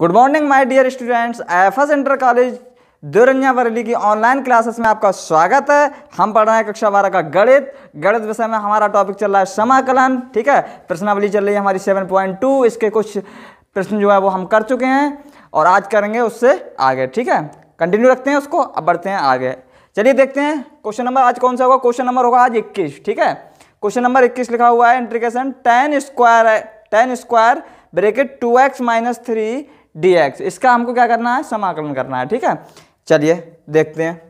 good morning my dear students F S inter college देवरंजा वरली की ऑनलाइन क्लासेस में आपका स्वागत है हम पढ़ रहे हैं कक्षा बारह का गणित गणित विषय में हमारा टॉपिक चल रहा है समाकलन ठीक है प्रश्नावली चल रही है हमारी सेवन पॉइंट टू इसके कुछ प्रश्न जो है वो हम कर चुके हैं और आज करेंगे उससे आगे ठीक है कंटिन्यू रखते हैं उसको अब बढ़ते हैं आगे चलिए देखते हैं क्वेश्चन नंबर आज कौन सा होगा क्वेश्चन नंबर होगा आज इक्कीस ठीक है क्वेश्चन नंबर इक्कीस लिखा हुआ है इंट्रीकेशन टेन स्क्वायर है tan square bracket two x minus three d x इसका हमको क्या करना है समाकलन करना है ठीक है चलिए देखते हैं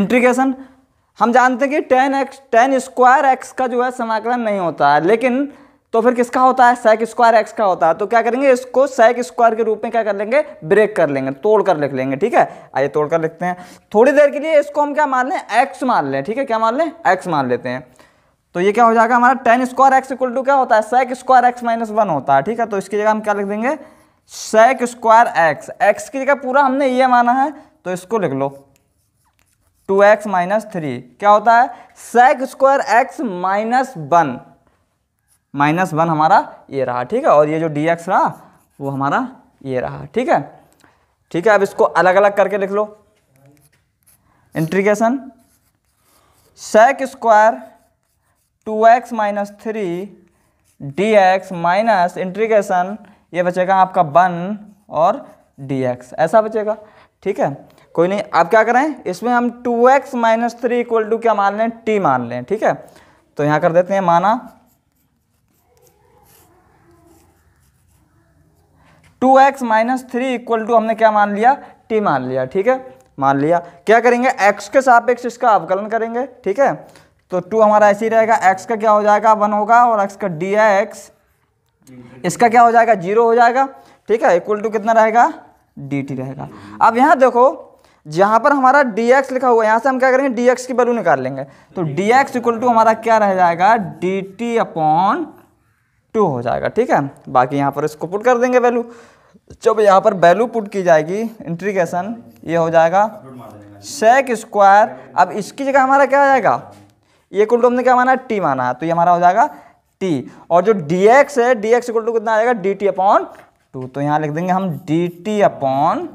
इंट्रीगेशन हम जानते हैं कि tan x tan square x का जो है समाकलन नहीं होता है लेकिन तो फिर किसका होता है सैक स्क्वायर एक्स का होता है तो क्या करेंगे इसको सैक स्क्वायर के रूप में क्या कर लेंगे ब्रेक कर लेंगे तोड़ कर लिख लेंगे ठीक है आइए तोड़ कर लिखते हैं थोड़ी देर के लिए इसको हम क्या मान लें एक्स मान लें ठीक है क्या मान लें एक्स मान लेते हैं तो ये क्या हो जाएगा हमारा tan square x equal to क्या होता है sec square x minus one होता है ठीक है तो इसकी जगह हम क्या लिख देंगे सेक स्क्वायर एक्स एक्स की जगह पूरा हमने ये माना है तो इसको लिख लो टू एक्स माइनस थ्री क्या होता है sec square x minus one minus one हमारा ये रहा ठीक है और ये जो डी एक्स रहा वो हमारा ये रहा ठीक है ठीक है अब इसको अलग अलग करके लिख लो integration sec square two x minus three d x minus integration ये बचेगा आपका वन और डी एक्स ऐसा बचेगा ठीक है कोई नहीं आप क्या करें इसमें हम two x minus three equal to क्या मान लें टी मान लें ठीक है तो यहाँ कर देते हैं माना two x minus three equal to हमने क्या मान लिया टी मान लिया ठीक है मान लिया क्या करेंगे एक्स के सापेक्ष इसका अवकलन करेंगे ठीक है तो टू हमारा ऐसे ही रहेगा एक्स का क्या हो जाएगा वन होगा और एक्स का डी एक्स इसका क्या हो जाएगा जीरो हो जाएगा ठीक है इक्वल टू कितना रहेगा डी टी रहेगा अब यहाँ देखो जहाँ पर हमारा डी एक्स लिखा हुआ है यहाँ से हम क्या करेंगे डी एक्स की वैल्यू निकाल लेंगे तो डी एक्स इक्वल टू हमारा क्या रह जाएगा डी टी अपॉन टू हो जाएगा ठीक है बाकी यहाँ पर इसको पुट कर देंगे वैल्यू जब यहाँ पर वैल्यू पुट की जाएगी इंट्रीगेशन ये हो जाएगा सेक स्क्वायर अब इसकी जगह हमारा क्या आ जाएगा ये इक्वल टू हमने क्या माना टी माना तो ये हमारा हो जाएगा टी और जो डी एक्स है डी एक्स इक्वल टू कितना आ जाएगा डी टी अपॉन टू तो यहाँ लिख देंगे हम डी टी अपॉन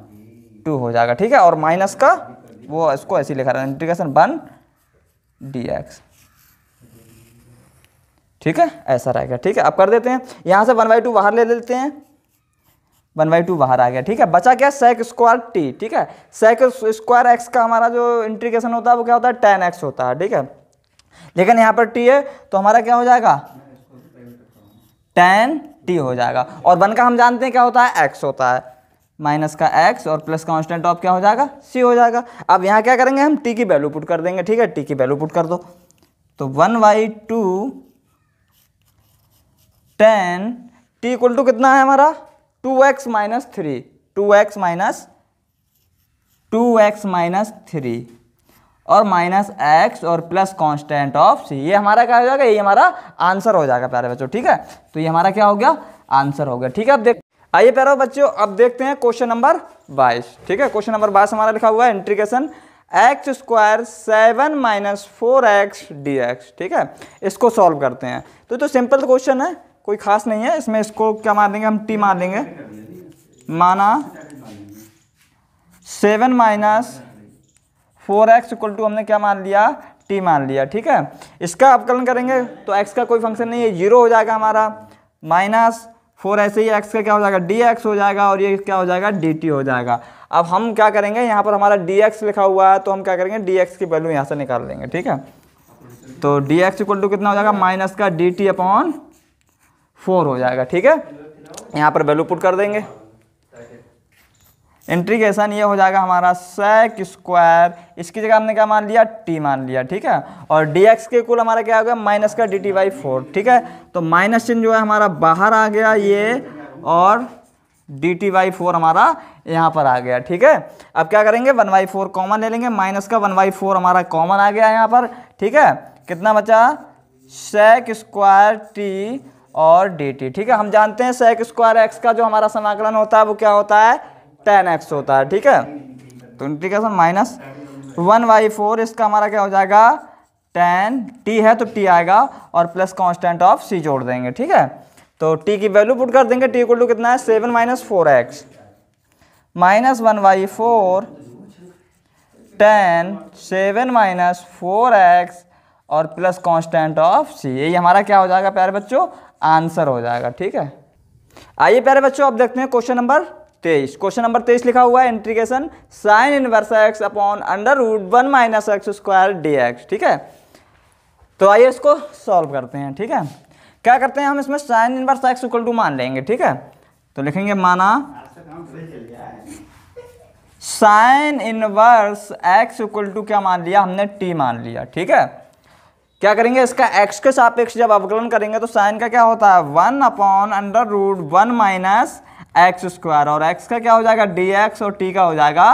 टू हो जाएगा ठीक है और माइनस का वो इसको ऐसे लिखा रहा है इंटीग्रेशन वन डी एक्स ठीक है ऐसा रहेगा ठीक है अब कर देते हैं यहाँ से वन बाई टू बाहर ले लेते हैं वन बाई टू बाहर आ गया ठीक है बचा क्या सेक स्क्वायर टी ठीक है सेक स्क्वायर एक्स का हमारा जो इंटीग्रेशन होता है वो क्या होता है टेन एक्स होता है ठीक है लेकिन यहाँ पर टी है तो हमारा क्या हो जाएगा टेन टी हो जाएगा और वन का हम जानते हैं क्या होता है एक्स होता है माइनस का एक्स और प्लस कांस्टेंट ऑफ क्या हो जाएगा सी हो जाएगा अब यहाँ क्या करेंगे हम टी की वैल्यू पुट कर देंगे ठीक है टी की वैल्यू पुट कर दो तो one by two tan t equal to कितना है हमारा two x minus three two x minus two x minus three और माइनस एक्स और प्लस कांस्टेंट ऑफ सी ये हमारा क्या हो जाएगा ये हमारा आंसर हो जाएगा प्यारे बच्चों ठीक है तो ये हमारा क्या हो गया आंसर हो गया ठीक है अब देख आइए प्यारे बच्चों अब देखते हैं क्वेश्चन नंबर बाईस ठीक है क्वेश्चन नंबर बाईस हमारा लिखा हुआ है integration x square seven minus four x d x ठीक है इसको सॉल्व करते हैं तो तो सिंपल क्वेश्चन है कोई खास नहीं है इसमें इसको क्या मार देंगे हम टी मार देंगे माना seven minus four x equal to हमने क्या मान लिया टी मान लिया ठीक है इसका अवकलन करेंगे तो एक्स का कोई फंक्शन नहीं है जीरो हो जाएगा हमारा माइनस फोर ऐसे ही एक्स का क्या हो जाएगा डी एक्स हो जाएगा और ये क्या हो जाएगा डी टी हो जाएगा अब हम क्या करेंगे यहाँ पर हमारा डी एक्स लिखा हुआ है तो हम क्या करेंगे डी एक्स की वैल्यू यहाँ से निकाल लेंगे ठीक है तो डी एक्स इक्वल टू कितना हो जाएगा माइनस का डी टी अपॉन फोर हो जाएगा ठीक है यहाँ पर वैल्यू पुट कर देंगे इंट्रीगेशन ये हो जाएगा हमारा सेक स्क्वायर इसकी जगह हमने क्या मान लिया टी मान लिया ठीक है और डी एक्स के कुल हमारा क्या हो गया माइनस का डी टी बाई फोर ठीक है तो माइनस चिन्ह जो है हमारा बाहर आ गया ये और डी टी बाई फोर हमारा यहाँ पर आ गया ठीक है अब क्या करेंगे वन बाई फोर कॉमन ले लेंगे माइनस का वन बाई फोर हमारा कॉमन आ गया यहाँ पर ठीक है कितना बचा सेक स्क्वायर टी और डी टी ठीक है हम जानते हैं सेक स्क्वायर एक्स का जो हमारा समाकलन होता है वो क्या होता है टेन एक्स होता है ठीक है तो ठीक है sir minus one by four इसका हमारा क्या हो जाएगा टेन टी है तो टी आएगा और प्लस कांस्टेंट ऑफ सी जोड़ देंगे ठीक है तो टी की वैल्यू पुट कर देंगे टी इक्वल टू कितना है seven minus four x minus one by four tan seven minus four x और प्लस कांस्टेंट ऑफ सी यही हमारा क्या हो जाएगा प्यारे बच्चों आंसर हो जाएगा ठीक है आइए प्यारे बच्चों अब देखते हैं क्वेश्चन नंबर तेईस क्वेश्चन नंबर तेईस लिखा हुआ है integration sine inverse x upon under root one minus x square d x ठीक है तो आइए इसको सॉल्व करते हैं ठीक है क्या करते हैं हम इसमें sine inverse x equal to मान लेंगे ठीक है तो लिखेंगे माना sine inverse x equal to क्या मान लिया हमने टी मान लिया ठीक है क्या करेंगे इसका एक्स के सापेक्ष जब अवकलन करेंगे तो साइन का क्या होता है one upon under root one minus x square और एक्स का क्या हो जाएगा डी एक्स और टी का हो जाएगा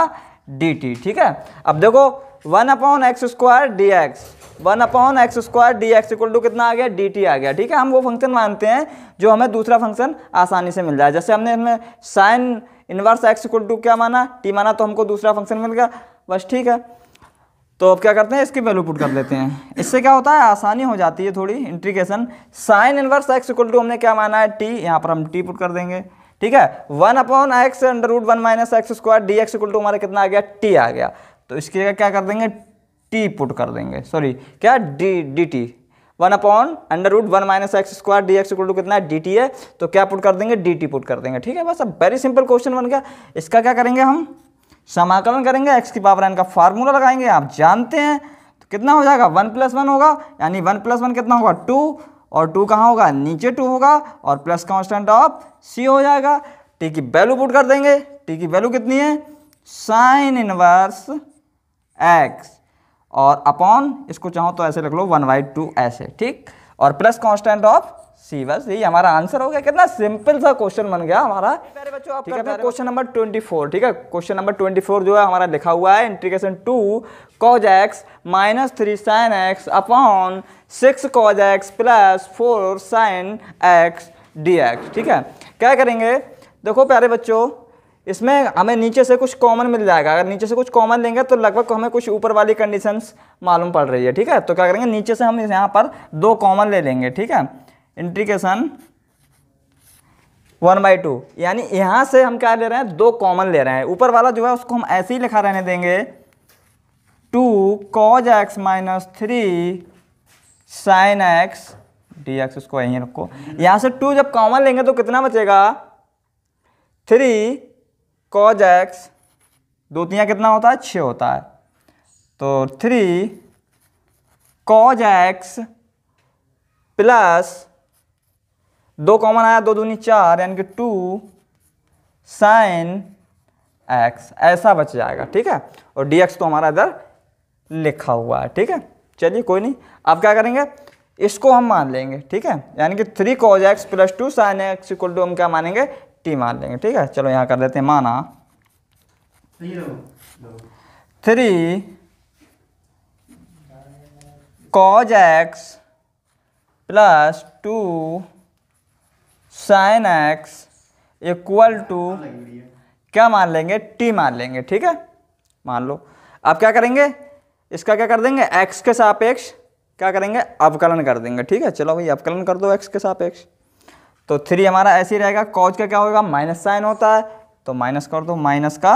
डी टी ठीक है अब देखो one upon x square d x one upon x square d x equal to कितना आ गया डी टी आ गया ठीक है हम वो फंक्शन मानते हैं जो हमें दूसरा फंक्शन आसानी से मिल जाए जैसे हमने इसमें sine inverse x equal to क्या माना टी माना तो हमको दूसरा फंक्शन मिल गया बस ठीक है तो अब क्या करते हैं इसकी वैल्यू पुट कर लेते हैं इससे क्या होता है आसानी हो जाती है थोड़ी integration sine inverse x equal to हमने क्या माना है टी यहाँ पर हम टी पुट कर देंगे ठीक है one upon x under root one minus x square d x equal to हमारा कितना आ गया टी आ गया तो इसकी जगह क्या कर देंगे टी पुट कर देंगे सॉरी क्या d d t one upon under root one minus x square d x to कितना है डी टी है तो क्या पुट कर देंगे डी टी पुट कर देंगे ठीक है बस अब वेरी सिंपल क्वेश्चन बन गया इसका क्या करेंगे हम समाकलन करेंगे एक्स की पावर एन का फार्मूला लगाएंगे आप जानते हैं तो कितना हो जाएगा वन प्लस वन होगा यानी वन प्लस वन कितना होगा टू और टू कहाँ होगा नीचे टू होगा और प्लस कॉन्स्टेंट ऑफ सी हो जाएगा टी की वैल्यू पुट कर देंगे टी की वैल्यू कितनी है साइन इनवर्स एक्स और अपॉन इसको चाहो तो ऐसे रख लो वन बाई टू ऐसे ठीक और प्लस कॉन्स्टेंट ऑफ सी बस यही हमारा आंसर हो गया कितना सिंपल सा क्वेश्चन बन गया हमारा बच्चों ठीक है क्वेश्चन नंबर ट्वेंटी फोर ठीक है क्वेश्चन नंबर ट्वेंटी फोर जो है हमारा लिखा हुआ है integration two cos x minus three sine x upon six cos x plus four sine x d x ठीक है क्या करेंगे देखो प्यारे बच्चों इसमें हमें नीचे से कुछ कॉमन मिल जाएगा अगर नीचे से कुछ कॉमन लेंगे तो लगभग हमें कुछ ऊपर वाली कंडीशंस मालूम पड़ रही है ठीक है तो क्या करेंगे नीचे से हम यहाँ पर दो कॉमन ले लेंगे ठीक है इंट्रीकेशन वन बाई टू यानी यहाँ से हम क्या ले रहे हैं दो कॉमन ले रहे हैं ऊपर वाला जो है उसको हम ऐसे ही लिखा रहने देंगे two cos x minus three sine x d x उसको यहीं रखो यहाँ से टू जब कॉमन लेंगे तो कितना बचेगा थ्री कॉज एक्स दो तिया कितना होता है छः होता है तो थ्री कॉज एक्स प्लस दो कॉमन आया दो दूनी चार यानी कि टू साइन एक्स ऐसा बच जाएगा ठीक है और डी एक्स तो हमारा इधर लिखा हुआ है ठीक है चलिए कोई नहीं अब क्या करेंगे इसको हम मान लेंगे ठीक है यानी कि three cos x plus two sine x equal to हम क्या मानेंगे टी मान लेंगे ठीक है चलो यहाँ कर देते हैं माना three cos x plus two sine x equal to क्या मान लेंगे टी मान लेंगे ठीक है मान लो अब क्या करेंगे इसका क्या कर देंगे एक्स के सापेक्ष क्या करेंगे अवकलन कर देंगे ठीक है चलो भाई अवकलन कर दो एक्स के सापेक्ष तो थ्री हमारा ऐसे ही रहेगा कॉज का क्या होगा माइनस साइन होता है तो माइनस कर दो माइनस का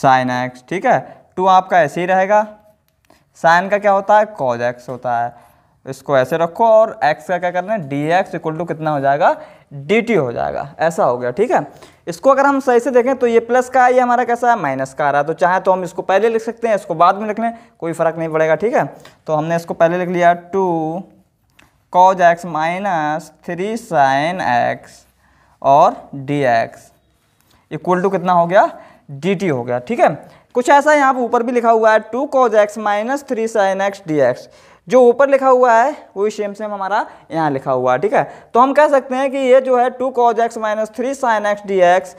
साइन एक्स ठीक है टू आपका ऐसे ही रहेगा साइन का क्या होता है कॉज एक्स होता है इसको ऐसे रखो और x का क्या करना है डी एक्स इक्वल टू कितना हो जाएगा dt हो जाएगा ऐसा हो गया ठीक है इसको अगर हम सही से देखें तो ये प्लस का है ये हमारा कैसा है माइनस का आ रहा है तो चाहे तो हम इसको पहले लिख सकते हैं इसको बाद में लिख लें कोई फ़र्क नहीं पड़ेगा ठीक है तो हमने इसको पहले लिख लिया two cos x minus three sine x और डी एक्स इक्वल टू कितना हो गया डी हो गया ठीक है कुछ ऐसा यहाँ पर ऊपर भी लिखा हुआ है two cos x minus three sine x d x जो ऊपर लिखा हुआ है वही सेम सेम हमारा यहाँ लिखा हुआ है ठीक है तो हम कह सकते हैं कि ये जो है two cos x minus three sine x d x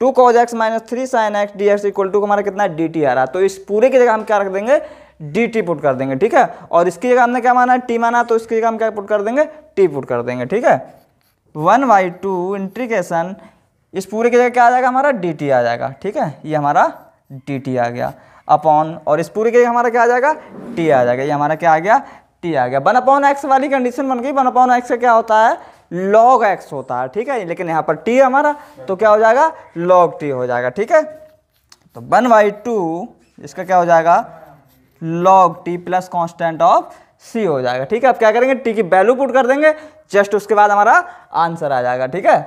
two cos x minus three sine x d x equal to हमारा कितना डी टी आ रहा है तो इस पूरे की जगह हम क्या रख देंगे डी टी पुट कर देंगे ठीक है और इसकी जगह हमने क्या माना है टी माना तो इसकी जगह हम क्या पुट कर देंगे टी पुट कर देंगे ठीक है वन बाई टू इंट्रीकेशन इस पूरे की जगह क्या आ जाएगा हमारा डी टी आ जाएगा ठीक है ये हमारा डी टी आ गया अपॉन और इस पूरे के हमारा क्या आ जाएगा टी आ जाएगा ये हमारा क्या आ गया टी आ गया वन अपॉन एक्स वाली कंडीशन बन गई वन अपॉन एक्स का क्या होता है लॉग एक्स होता है ठीक है लेकिन यहाँ पर टी हमारा तो क्या हो जाएगा लॉग टी हो जाएगा ठीक है तो वन बाई टू इसका क्या हो जाएगा log t plus constant of c हो जाएगा ठीक है अब क्या करेंगे टी की वैल्यू पुट कर देंगे जस्ट उसके बाद हमारा आंसर आ जाएगा ठीक है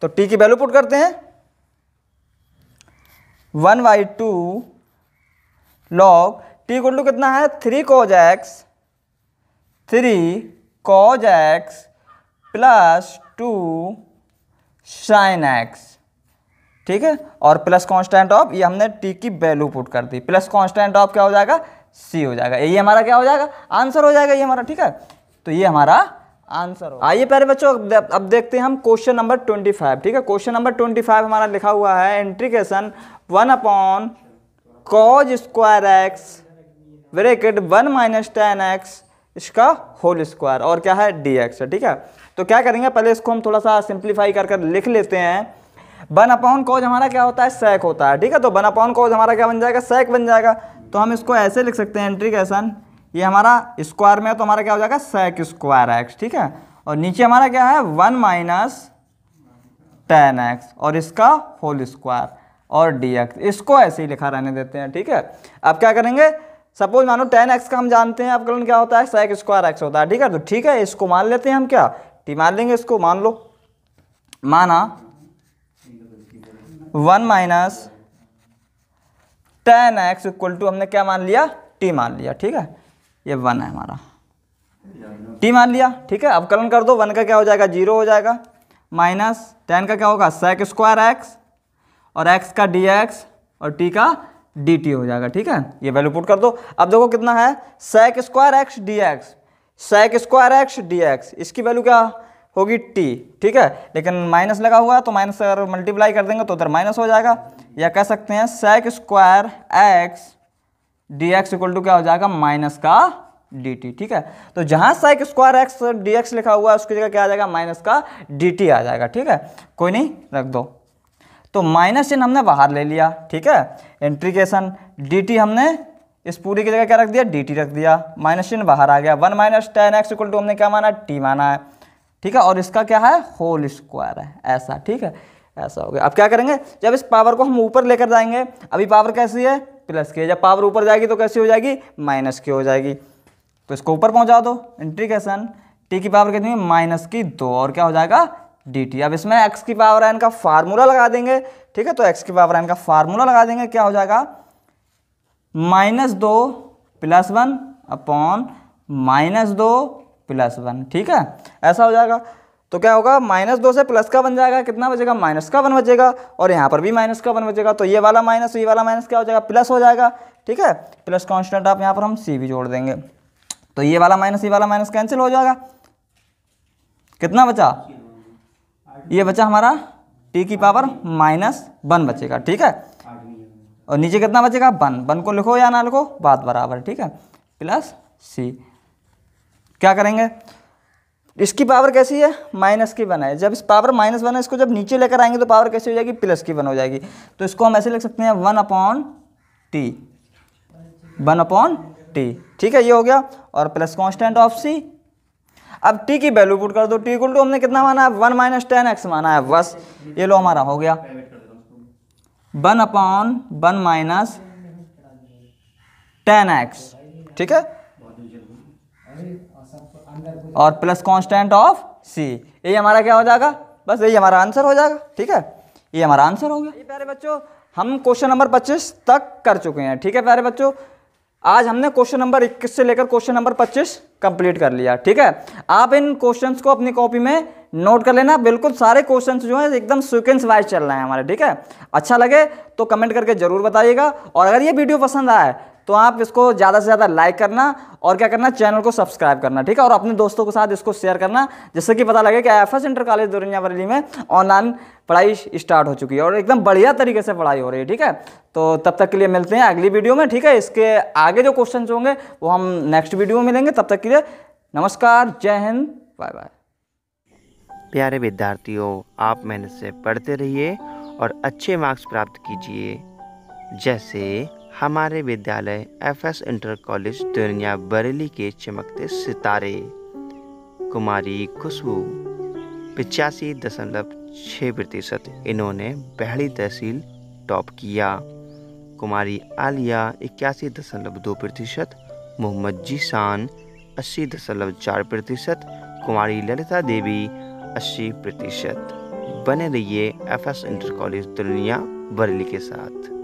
तो टी की वैल्यू पुट करते हैं one by two log t equal to कितना है three cos x three cos x plus two sine x ठीक है और प्लस कांस्टेंट ऑफ ये हमने टी की वैल्यू पुट कर दी प्लस कांस्टेंट ऑफ क्या हो जाएगा सी हो जाएगा ये हमारा क्या हो जाएगा आंसर हो जाएगा ये हमारा ठीक है तो ये हमारा आंसर हो आइए पहले बच्चों अब देखते हैं हम क्वेश्चन नंबर ट्वेंटी फाइव ठीक है क्वेश्चन नंबर ट्वेंटी फाइव हमारा लिखा हुआ है integration one upon cos square x bracket one minus ten x इसका होल स्क्वायर और क्या है डी एक्स है ठीक है तो क्या करेंगे पहले इसको हम थोड़ा सा सिंप्लीफाई कर कर लिख लेते हैं वन अपॉन कॉज हमारा क्या होता है सैक होता है ठीक है तो वन अपॉन कॉज हमारा क्या बन जाएगा सैक बन जाएगा तो हम इसको ऐसे लिख सकते हैं एंट्री कैसन ये हमारा स्क्वायर में है तो हमारा क्या हो जाएगा सैक स्क्वायर एक्स ठीक है और नीचे हमारा क्या है वन माइनस टेन एक्स और इसका होल स्क्वायर और डी एक्स इसको ऐसे ही लिखा रहने देते हैं ठीक है अब क्या करेंगे सपोज मानो टेन एक्स का हम जानते हैं अवकलन क्या होता है सेक स्क्वायर एक्स होता है ठीक है तो ठीक है इसको मान लेते हैं हम क्या टी मान लेंगे इसको मान लो माना one minus ten x equal to हमने क्या मान लिया टी मान लिया ठीक है ये वन है हमारा टी मान लिया ठीक है अवकलन कर दो वन का क्या हो जाएगा जीरो हो जाएगा माइनस टेन का क्या होगा सेक्स स्क्वायर एक्स और एक्स का डी एक्स और टी का डी टी हो जाएगा ठीक है ये वैल्यू पुट कर दो अब देखो कितना है sec square x d x sec square x d x इसकी वैल्यू क्या होगी टी ठीक है लेकिन माइनस लगा हुआ है तो माइनस अगर मल्टीप्लाई कर देंगे तो उधर माइनस हो जाएगा या कह सकते हैं sec square x d x equal to क्या हो जाएगा माइनस का डी टी ठीक है तो जहाँ sec square x d x लिखा हुआ है उसकी जगह क्या आ जाएगा माइनस का डी टी आ जाएगा ठीक है कोई नहीं रख दो तो माइनस चिन्ह हमने बाहर ले लिया ठीक है इंट्रीकेशन डी हमने इस पूरी की जगह क्या रख दिया डी रख दिया माइनस चिन्ह बाहर आ गया one minus ten x equal to हमने क्या माना टी माना है ठीक है और इसका क्या है होल स्क्वायर है ऐसा ठीक है ऐसा हो गया अब क्या करेंगे जब इस पावर को हम ऊपर लेकर जाएंगे अभी पावर कैसी है प्लस की है जब पावर ऊपर जाएगी तो कैसी हो जाएगी माइनस की हो जाएगी तो इसको ऊपर पहुंचा दो इंट्रीकेशन टी की पावर कितनी माइनस की दो और क्या हो जाएगा डी टी अब इसमें एक्स की पावर एन का फार्मूला लगा देंगे ठीक है तो एक्स की पावर एन का फार्मूला लगा देंगे क्या हो जाएगा माइनस दो प्लस वन अपॉन माइनस दो प्लस वन ठीक है ऐसा हो जाएगा तो क्या होगा माइनस दो से प्लस का बन जाएगा कितना बचेगा माइनस का वन बचेगा और यहाँ पर भी माइनस का वन बचेगा तो ये वाला माइनस ये वाला माइनस क्या हो जाएगा प्लस हो जाएगा ठीक है प्लस कॉन्स्टेंट आप यहाँ पर हम सी भी जोड़ देंगे तो ये वाला माइनस ये वाला माइनस कैंसिल हो जाएगा कितना बचा ये बचा हमारा टी की पावर माइनस वन बचेगा ठीक है और नीचे कितना बचेगा वन वन को लिखो या ना लिखो बात बराबर ठीक है प्लस सी क्या करेंगे इसकी पावर कैसी है माइनस की वन है जब इस पावर माइनस वन है इसको जब नीचे लेकर आएंगे तो पावर कैसी हो जाएगी प्लस की वन हो जाएगी तो इसको हम ऐसे लिख सकते हैं one upon t one upon t ठीक है ये हो गया और प्लस कॉन्स्टेंट ऑफ सी अब टी की वैल्यू पुट कर दो टी इक्वल टू हमने कितना माना है वन माइनस टेन एक्स माना है बस ये लो हमारा हो गया one upon one minus ten x ठीक है और प्लस कांस्टेंट ऑफ सी ये हमारा क्या हो जाएगा बस यही हमारा आंसर हो जाएगा ठीक है ये हमारा आंसर हो गया प्यारे बच्चों हम क्वेश्चन नंबर 25 तक कर चुके हैं ठीक है प्यारे बच्चों आज हमने क्वेश्चन नंबर 21 से लेकर क्वेश्चन नंबर 25 कंप्लीट कर लिया ठीक है आप इन क्वेश्चंस को अपनी कॉपी में नोट कर लेना बिल्कुल सारे क्वेश्चन जो हैं एकदम सिक्वेंस वाइज चल रहे हैं हमारे ठीक है अच्छा लगे तो कमेंट करके जरूर बताइएगा और अगर ये वीडियो पसंद आए तो आप इसको ज़्यादा से ज़्यादा लाइक करना और क्या करना चैनल को सब्सक्राइब करना ठीक है और अपने दोस्तों के साथ इसको शेयर करना जिससे कि पता लगे कि एफ एस इंटर कॉलेज दुरनिया बरेली में ऑनलाइन पढ़ाई स्टार्ट हो चुकी है और एकदम बढ़िया तरीके से पढ़ाई हो रही है ठीक है तो तब तक के लिए मिलते हैं अगली वीडियो में ठीक है इसके आगे जो क्वेश्चन होंगे वो हम नेक्स्ट वीडियो में मिलेंगे तब तक के लिए नमस्कार जय हिंद बाय बाय प्यारे विद्यार्थियों आप मेहनत से पढ़ते रहिए और अच्छे मार्क्स प्राप्त कीजिए जैसे हमारे विद्यालय एफ एस इंटर कॉलेज दुनिया बरेली के चमकते सितारे कुमारी खुशबू पचासी दशमलव छः प्रतिशत इन्होंने पहली तहसील टॉप किया कुमारी आलिया इक्यासी दशमलव दो प्रतिशत मोहम्मद जीशान अस्सी दशमलव चार प्रतिशत कुमारी ललिता देवी अस्सी प्रतिशत बने रहिए एफ एस इंटर कॉलेज दुनिया बरेली के साथ